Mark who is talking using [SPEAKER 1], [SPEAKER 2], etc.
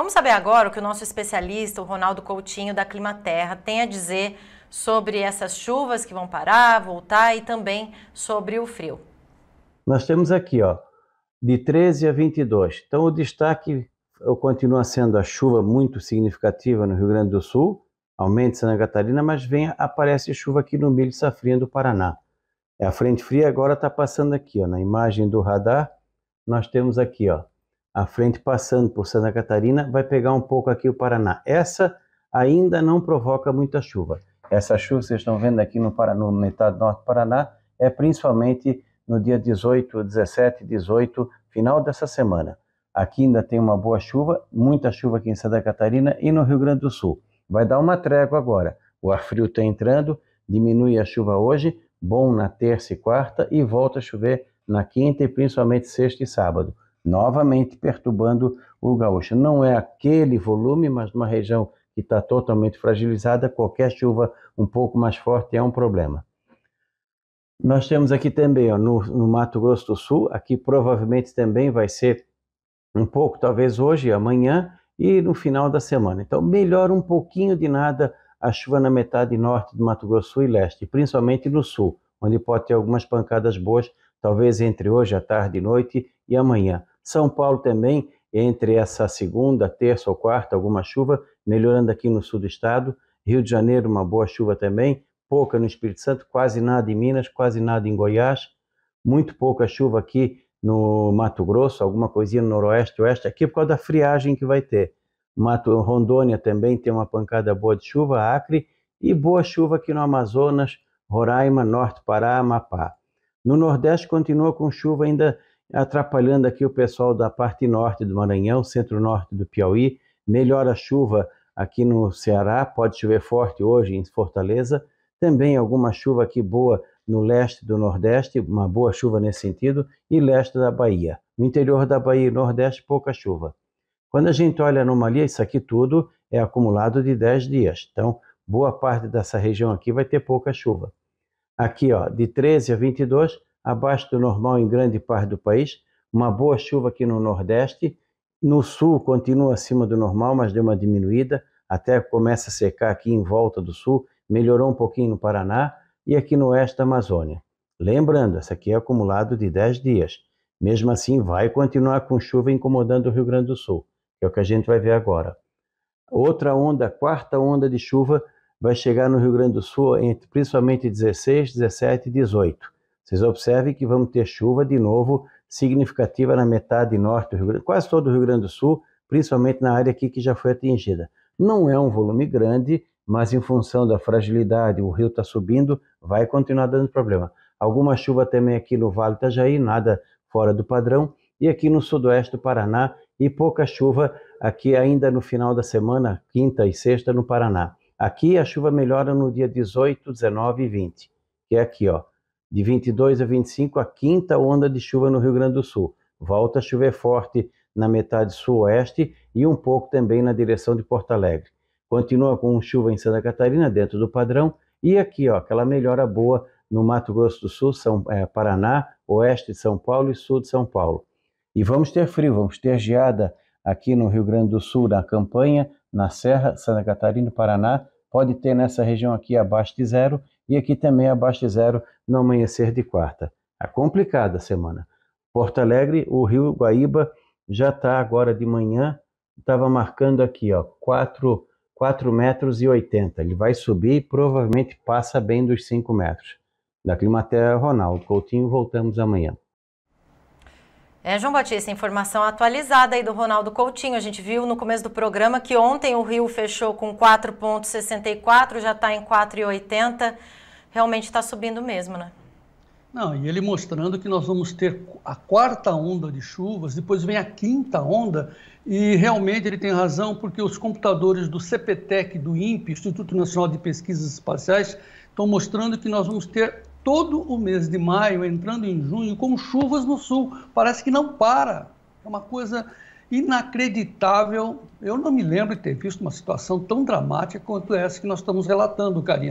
[SPEAKER 1] Vamos saber agora o que o nosso especialista, o Ronaldo Coutinho, da Clima Terra, tem a dizer sobre essas chuvas que vão parar, voltar e também sobre o frio.
[SPEAKER 2] Nós temos aqui, ó, de 13 a 22. Então, o destaque continua sendo a chuva muito significativa no Rio Grande do Sul, aumenta em Santa Catarina, mas vem, aparece chuva aqui no milho safrinha do Paraná. É a frente fria agora está passando aqui, ó, na imagem do radar, nós temos aqui, ó, a frente passando por Santa Catarina, vai pegar um pouco aqui o Paraná. Essa ainda não provoca muita chuva. Essa chuva vocês estão vendo aqui no Paraná, no metade norte do Paraná, é principalmente no dia 18, 17, 18, final dessa semana. Aqui ainda tem uma boa chuva, muita chuva aqui em Santa Catarina e no Rio Grande do Sul. Vai dar uma trégua agora. O ar frio está entrando, diminui a chuva hoje, bom na terça e quarta e volta a chover na quinta e principalmente sexta e sábado novamente perturbando o gaúcho. Não é aquele volume, mas numa região que está totalmente fragilizada, qualquer chuva um pouco mais forte é um problema. Nós temos aqui também ó, no, no, Mato Grosso do Sul, aqui provavelmente também vai ser um pouco, talvez hoje, amanhã e no final da semana. Então, melhora um pouquinho de nada a chuva na metade norte do Mato Grosso do Sul e leste, principalmente no sul, onde pode ter algumas pancadas boas, talvez entre hoje, à tarde e noite e amanhã. São Paulo também, entre essa segunda, terça ou quarta, alguma chuva, melhorando aqui no sul do estado. Rio de Janeiro, uma boa chuva também, pouca no Espírito Santo, quase nada em Minas, quase nada em Goiás, muito pouca chuva aqui no Mato Grosso, alguma coisinha no noroeste, oeste, aqui por causa da friagem que vai ter. Mato Rondônia também tem uma pancada boa de chuva, Acre, e boa chuva aqui no Amazonas, Roraima, Norte Pará, Amapá. No Nordeste continua com chuva ainda atrapalhando aqui o pessoal da parte norte do Maranhão, centro-norte do Piauí. Melhora a chuva aqui no Ceará, pode chover forte hoje em Fortaleza. Também alguma chuva aqui boa no leste do Nordeste, uma boa chuva nesse sentido, e leste da Bahia. No interior da Bahia e Nordeste, pouca chuva. Quando a gente olha a anomalia, isso aqui tudo é acumulado de 10 dias. Então, boa parte dessa região aqui vai ter pouca chuva. Aqui, ó, de 13 a 22, abaixo do normal em grande parte do país, uma boa chuva aqui no Nordeste, no Sul continua acima do normal, mas deu uma diminuída, até começa a secar aqui em volta do Sul, melhorou um pouquinho no Paraná e aqui no Oeste da Amazônia. Lembrando, essa aqui é acumulado de 10 dias. Mesmo assim, vai continuar com chuva incomodando o Rio Grande do Sul, que é o que a gente vai ver agora. Outra onda, quarta onda de chuva, vai chegar no Rio Grande do Sul entre principalmente 16, 17 e 18. Vocês observem que vamos ter chuva de novo significativa na metade norte do Rio Grande, quase todo o Rio Grande do Sul, principalmente na área aqui que já foi atingida. Não é um volume grande, mas em função da fragilidade, o rio está subindo, vai continuar dando problema. Alguma chuva também aqui no Vale do Itajaí, nada fora do padrão, e aqui no sudoeste do Paraná, e pouca chuva aqui ainda no final da semana, quinta e sexta no Paraná. Aqui a chuva melhora no dia 18, 19 e 20, que é aqui, ó de 22 a 25, a quinta onda de chuva no Rio Grande do Sul. Volta a chover forte na metade sul-oeste e um pouco também na direção de Porto Alegre. Continua com chuva em Santa Catarina, dentro do padrão, e aqui, ó, aquela melhora boa no Mato Grosso do Sul, São, é, Paraná, oeste de São Paulo e sul de São Paulo. E vamos ter frio, vamos ter geada aqui no Rio Grande do Sul, na campanha, na Serra, Santa Catarina, Paraná, pode ter nessa região aqui abaixo de zero e aqui também abaixo de zero no amanhecer de quarta. Tá a complicada semana. Porto Alegre, o Rio Guaíba já está agora de manhã, estava marcando aqui, ó, 4, 4 metros e 80. Ele vai subir e provavelmente passa bem dos 5 metros. Da Climaterra, Ronaldo Coutinho, voltamos amanhã.
[SPEAKER 1] É, João Batista, informação atualizada aí do Ronaldo Coutinho. A gente viu no começo do programa que ontem o Rio fechou com 4,64, já está em 4,80 realmente está subindo mesmo, né?
[SPEAKER 3] Não, e ele mostrando que nós vamos ter a quarta onda de chuvas, depois vem a quinta onda, e realmente ele tem razão, porque os computadores do CPTEC, do INPE, Instituto Nacional de Pesquisas Espaciais, estão mostrando que nós vamos ter todo o mês de maio, entrando em junho, com chuvas no sul. Parece que não para. É uma coisa inacreditável. Eu não me lembro de ter visto uma situação tão dramática quanto essa que nós estamos relatando, Karina.